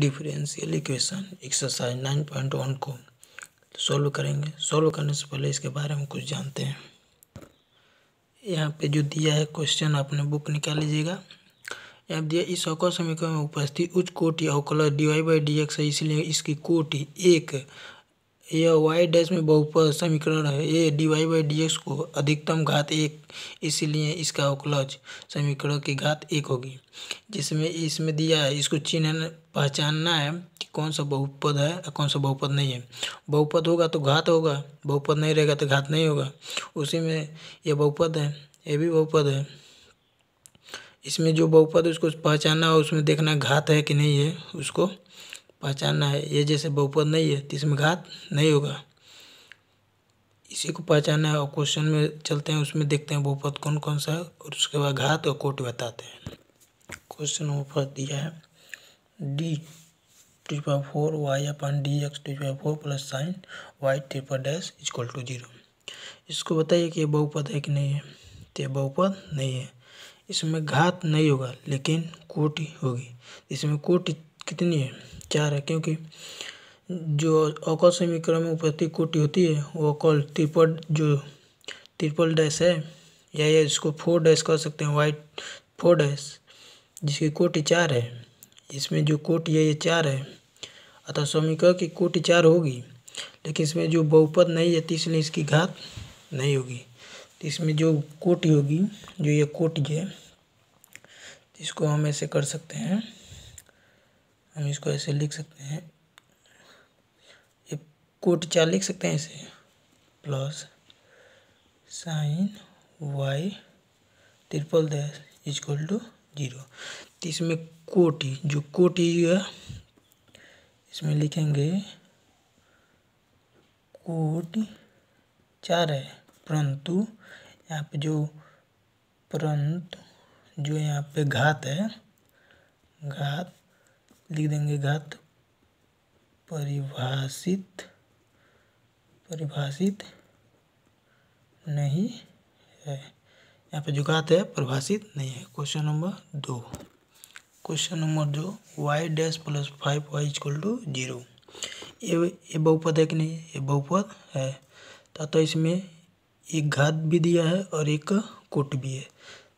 differential equation exercise nine point one को solve करेंगे solve करने से पहले इसके बारे में कुछ जानते हैं यहाँ पे जो दिया है क्वेश्चन आपने बुक निकाल लीजिएगा यहाँ दिया इस अवकल समीकरण में उपस्थित उच्च कोटि अवकलर d y by d x है इसलिए इसकी कोटि एक यह वाई डैश में बहुपद समीकरण है ये dy डी एक्स को अधिकतम घात एक इसलिए इसका अवकलज समीकरण की घात एक होगी जिसमें इसमें दिया है इसको चिन्ह पहचानना है कि कौन सा बहुपद है और कौन सा बहुपद नहीं है बहुपद होगा तो घात होगा बहुपद नहीं रहेगा तो घात नहीं होगा उसी में यह बहुपद है ये भी बहुपद है इसमें जो बहुपद उसको पहचानना है उसमें देखना घात है कि नहीं है उसको पहचानना है ये जैसे बहुपद नहीं है तो इसमें घात नहीं होगा इसी को पहचानना है और क्वेश्चन में चलते हैं उसमें देखते हैं बहुपद कौन कौन सा है और उसके बाद घात और कोट बताते हैं क्वेश्चन ऊपर दिया है d triple four y upon d x triple four plus sine y triple dash equal to zero इसको बताइए कि ये बहुपद है कि नहीं है तो ये बहुपद नहीं है इसमें घात नहीं होगा लेकिन कोटि होगी इसमें कोटि कितनी है चार है क्योंकि जो अकल समीकरण में उपस्थित कोटि होती है वो अकल ट्रिपल जो ट्रिपल डैश है या ये इसको फोर डैश कर सकते हैं वाइट फोर डैश जिसकी कोटि चार है इसमें जो कोटि है ये चार है अतः समीकरण की कोटि चार होगी लेकिन इसमें जो बहुपद नहीं है तीसरे इसकी घात नहीं होगी तो इसमें जो कोटि होगी जो ये कोटि है इसको हम ऐसे कर सकते हैं हम इसको ऐसे लिख सकते हैं ये कोट चार लिख सकते हैं इसे plus sine y triple dash equal to zero तो इसमें ही जो ही है इसमें लिखेंगे कोट चार है परंतु यहाँ पे जो परंतु जो यहाँ पे घात है घात लिख देंगे घात परिभाषित परिभाषित नहीं है यहाँ पे जो घात है परिभाषित नहीं है क्वेश्चन नंबर दो क्वेश्चन नंबर दो y dash plus five y equal to zero ये बहुपद है कि नहीं ये बहुपद है तो इसमें एक घात भी दिया है और एक कोट भी है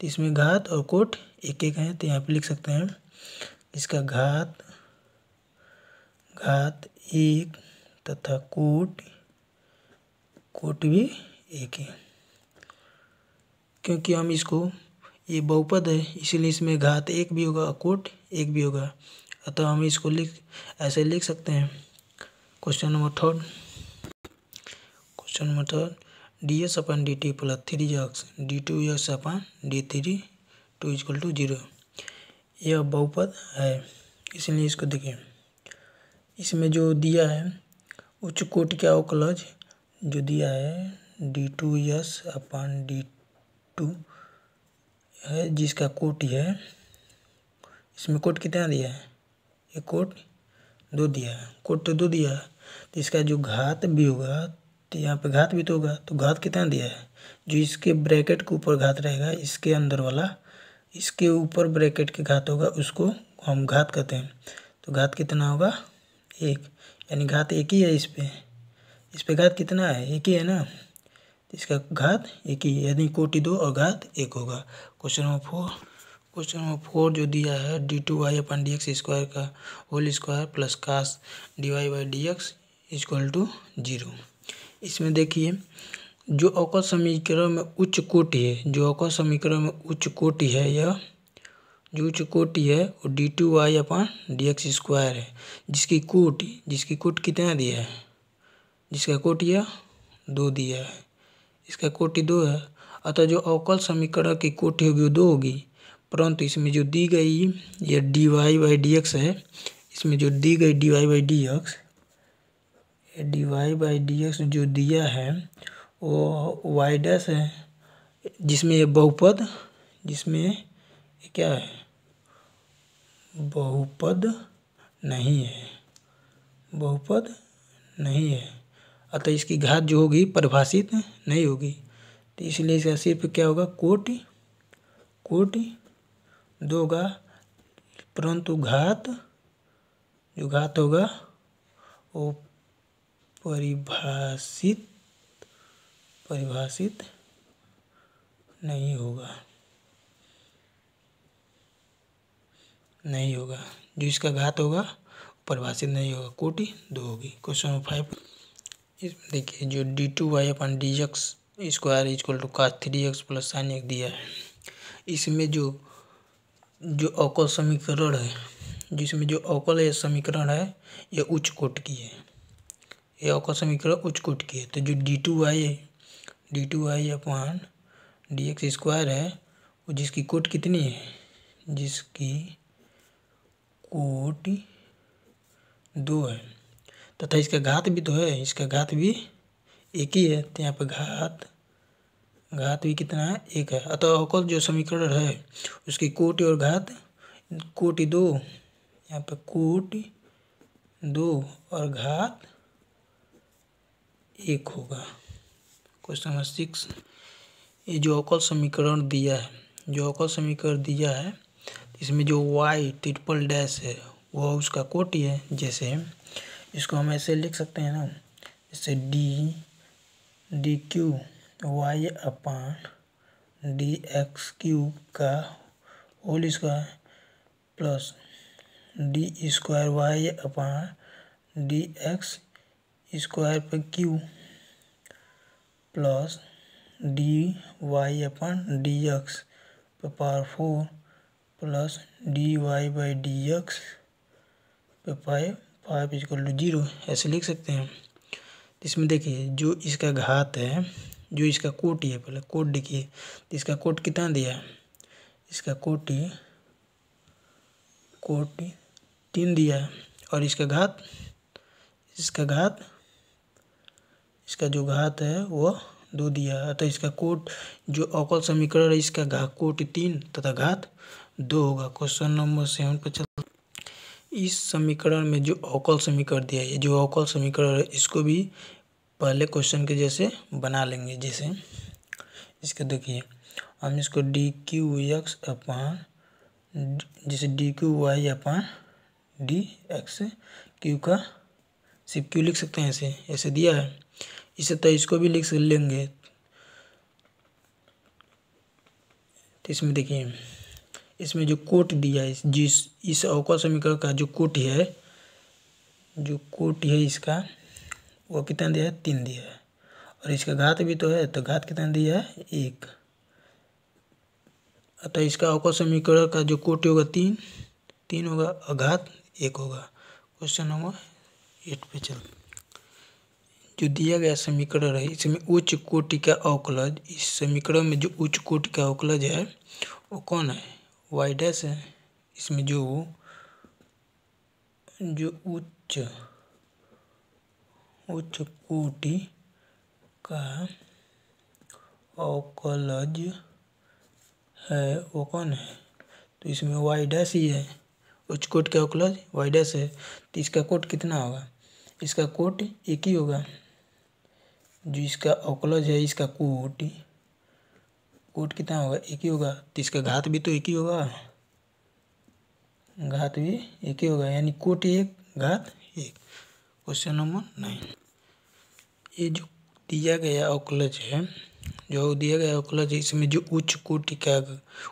तो इसमें घात और कोट एक एक हैं तो यहाँ पे लिख सकते हैं इसका घात घात एक तथा कोट कोट भी एक है क्योंकि हम इसको ये बहुपद है इसीलिए इसमें घात एक भी होगा कोट एक भी होगा अतः हम इसको लिख ऐसे लिख सकते हैं question number third question number third d s upon d t plus three x d two x upon d three two equal to zero यह बहुपद है इसलिए इसको देखिए इसमें जो दिया है उच्च कोट क्या अवकलज जो दिया है d two s upon d two है जिसका कोट है इसमें कोट कितना दिया है ये कोट दो दिया है कोट तो दो दिया है तो इसका जो घात भी होगा तो यहाँ पे घात भी तो होगा तो घात कितना दिया है जो इसके ब्रैकेट के ऊपर घात रहेगा इसके अंदर वाला इसके ऊपर ब्रैकेट के घात होगा उसको हम घात कहते हैं तो घात कितना होगा एक यानी घात एक ही है इस पर इस पर घात कितना है एक ही है ना तो इसका घात एक ही यानी कोटि दो और घात एक होगा question number four question number four जो दिया है d two y upon d x square का whole square plus cos d y by d x equal to zero इसमें देखिए जो अवकल समीकरण में उच्च कोटि है जो अवकल समीकरण में उच्च कोटि है यह जो उच्च कोटि है वो d two y upon d x square है जिसकी कोटि जिसकी कोट कितना दिया है जिसका कोट यह दो दिया है इसका कोटि दो है अतः जो अवकल समीकरण की कोटि होगी वो दो होगी परंतु इसमें जो दी गई यह d y by d x है इसमें जो दी गई d y by d x d y by d x जो दिया है वो वाई डैश है जिसमें ये बहुपद जिसमें ये क्या है बहुपद नहीं है बहुपद नहीं है अतः इसकी घात जो होगी परिभाषित नहीं होगी तो इसलिए इसका सिर्फ क्या होगा कोटि कोटि दो होगा परंतु घात जो घात होगा वो परिभाषित परिभाषित नहीं होगा नहीं होगा जो इसका घात होगा परिभाषित नहीं होगा कोटि दो होगी क्वेश्चन नंबर फाइव देखिए जो d two y upon d x square equal to का थ्री एक्स प्लस साइन एक दिया है इसमें जो जो अवकल समीकरण है जिसमें जो अवकल समीकरण है यह उच्च कोट की है यह अवकल समीकरण उच्च कोट की है तो जो d two y d two I upon d x square है और जिसकी कोट कितनी है जिसकी कोट दो है तथा इसका घात भी तो है इसका घात भी एक ही है तो यहाँ पर घात घात भी कितना है एक है अतः अवकल जो समीकरण है उसकी कोटि और घात कोटि दो यहाँ पर कोटि दो और घात एक होगा क्वेश्चन नंबर सिक्स ये जो अकल समीकरण दिया है जो अकल समीकरण दिया है इसमें जो वाई ट्रिपल डैश है वह उसका कोटि है जैसे इसको हम ऐसे लिख सकते हैं ना जैसे d d q y upon d x q का whole square plus d square y upon d x square पर q plus d y upon d x पे power four plus d y by d x पे five five equal to zero ऐसे लिख सकते हैं इसमें देखिए जो इसका घात है जो इसका कोटी है पहले कोट देखिए तो इसका कोट कितना दिया है इसका कोटी कोटी तीन दिया है और इसका घात इसका घात इसका जो घात है वह दो दिया अतः इसका कोट जो अकल समीकरण है इसका घात कोट तीन तथा घात दो होगा क्वेश्चन नंबर सेवन पर चल इस समीकरण में जो अकल समीकरण दिया है जो अकल समीकरण है इसको भी पहले क्वेश्चन के जैसे बना लेंगे जैसे इसका देखिए हम इसको डी क्यू एक्स अपान जैसे d q y upon d x q का सिर्फ क्यू लिख सकते हैं ऐसे ऐसे दिया है इसे तो इसको भी लिख लेंगे तो इसमें देखिए इसमें जो कोट दिया है जिस इस अवकल समीकरण का जो कोट है जो कोट है इसका वो कितना दिया है तीन दिया है और इसका घात भी तो है तो घात कितना दिया है एक अतः तो इसका अवकल समीकरण का जो कोट होगा तीन तीन होगा और घात एक होगा क्वेश्चन नंबर एट पे चलते जो दिया गया समीकरण है इसमें उच्च कोटि का अवकलज इस समीकरण में जो उच्च कोटि का अवकलज है वो कौन है वाई डैश है इसमें जो जो उच्च उच्च कोटि का अवकलज है वो कौन है तो इसमें वाई डैश ही है उच्च कोट का अवकलज वाई डैश है तो इसका कोट कितना होगा इसका कोट एक ही होगा जो इसका अवकलज है इसका कोट कोट कितना होगा एक ही होगा तो इसका घात भी तो एक ही होगा घात भी एक ही होगा यानी कोट एक घात एक क्वेश्चन नंबर नाइन ये जो दिया गया अवकलज है जो दिया गया अवकलज है इसमें जो उच्च कोटि का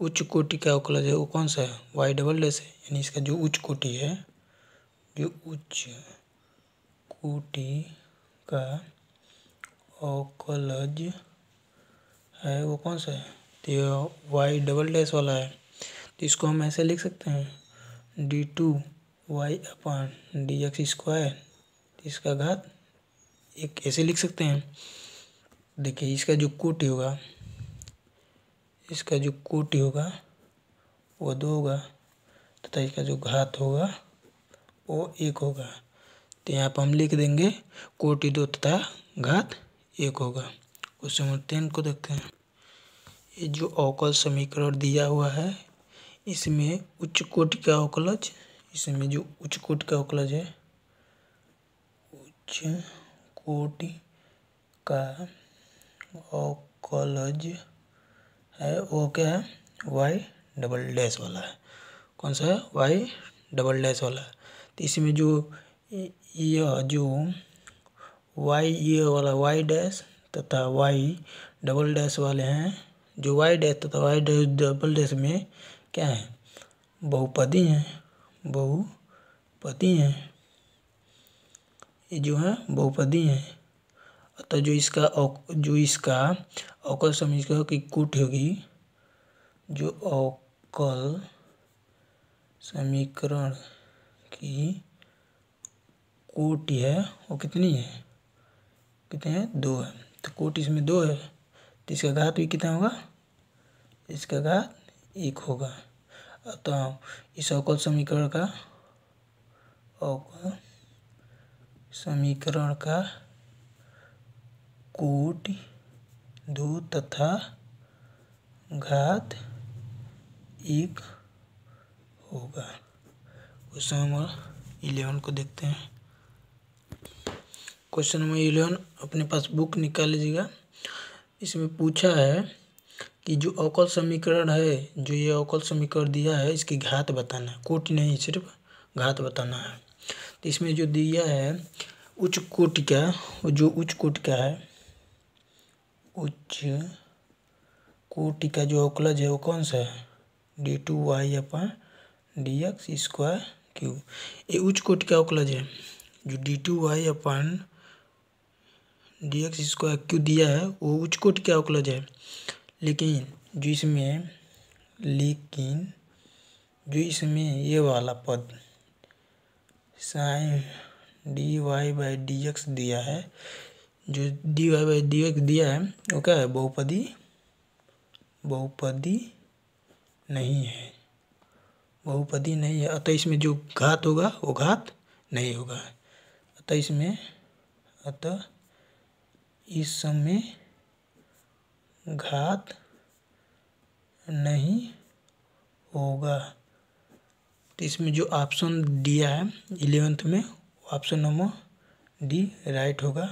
उच्च कोटि का अवकलज है वो कौन सा है वाई डबल डे है यानी इसका जो उच्च कोटि है जो उच्च कोटि का ओकलज है वो कौन सा है तो ये वाई डबल डैश वाला है तो इसको हम ऐसे लिख सकते हैं d two y upon d x square इसका घात एक ऐसे लिख सकते हैं देखिए इसका जो कोटि होगा इसका जो कोटि होगा वो दो होगा तथा इसका जो घात होगा वो एक होगा तो यहाँ पर हम लिख देंगे कोटि दो तथा घात एक होगा क्वेश्चन नंबर टेन को देखते हैं ये जो अवकल समीकरण दिया हुआ है इसमें उच्च कोट का अवकलज इसमें जो उच्च कोट का अवकलज है उच्च कोट का अवकलज है वो क्या है वाई डबल डैश वाला है कौन सा है वाई डबल डैश वाला है तो इसमें जो यह जो वाई ये वाला वाई डैश तथा वाई डबल डैश वाले हैं जो वाई डैश तथा वाई डैश डबल डैश में क्या है बहुपति हैं बहुपति हैं ये जो है बहुपदी हैं अतः जो इसका जो इसका अवकल समझ कर कि कूट होगी जो अवकल समीकरण की कोटि है वो कितनी है कितने हैं दो है तो कोट इसमें दो है तो इसका घात भी कितना होगा इसका घात एक होगा तो हाँ, इस अवकल समीकरण का अवकल समीकरण का कोट दो तथा घात एक होगा उस समय इलेवन को देखते हैं क्वेश्चन नंबर इलेवन अपने पास बुक निकाल लीजिएगा इसमें पूछा है कि जो अवकल समीकरण है जो ये अवकल समीकरण दिया है इसकी घात बताना है कोट नहीं सिर्फ घात बताना है तो इसमें जो दिया है उच्च कोट का जो उच्च कोट का है उच्च कोट का जो अवकलज है वो कौन सा है d two y upon d x square q ये उच्च कोट का अवकलज है जो d two y upon d x इसको क्यू दिया है वो उच्च कोट क्या अवकलज है लेकिन जो इसमें लेकिन जो इसमें ये वाला पद sine d y by d x दिया है जो d y by d x दिया है वो क्या है बहुपदी बहुपदी नहीं है बहुपदी नहीं है अतः इसमें जो घात होगा वो घात नहीं होगा अतः इसमें अतः इस समय घात नहीं होगा तो इसमें जो ऑप्शन दिया है इलेवेंथ में ऑप्शन नंबर डी राइट होगा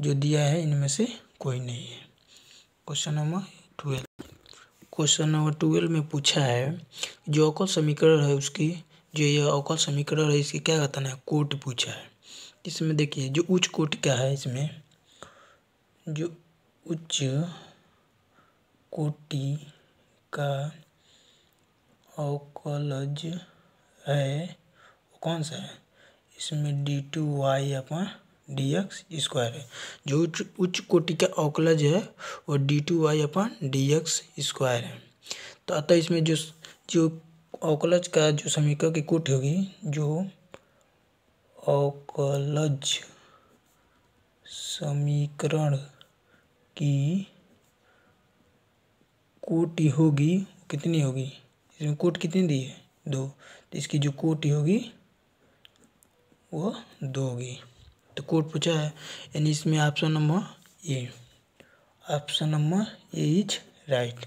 जो दिया है इनमें से कोई नहीं है question number twelve question number twelve में पूछा है जो अवकल समीकरण है उसकी जो यह अवकल समीकरण है इसकी क्या बताना है कोट पूछा है इसमें देखिए जो उच्च कोट क्या है इसमें जो उच्च कोटि का ओकलज है वो कौन सा है इसमें d two y upon d x square है जो उच्च उच्च कोटि का ओकलज है वो d two y upon d x square है तो अतः इसमें जो जो ओकलज का जो समीकरण की कोटि होगी जो ओकलज समीकरण कि कोटी होगी कितनी होगी इसमें कोट कितनी दी है दो तो इसकी जो कोटी होगी वो दो होगी तो कोट पूछा है यानी इसमें option number A option number A is right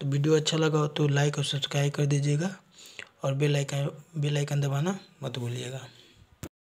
तो वीडियो अच्छा लगा हो तो लाइक और सब्सक्राइब कर दीजिएगा और बेल आइकन बेल आइकन दबाना मत भूलिएगा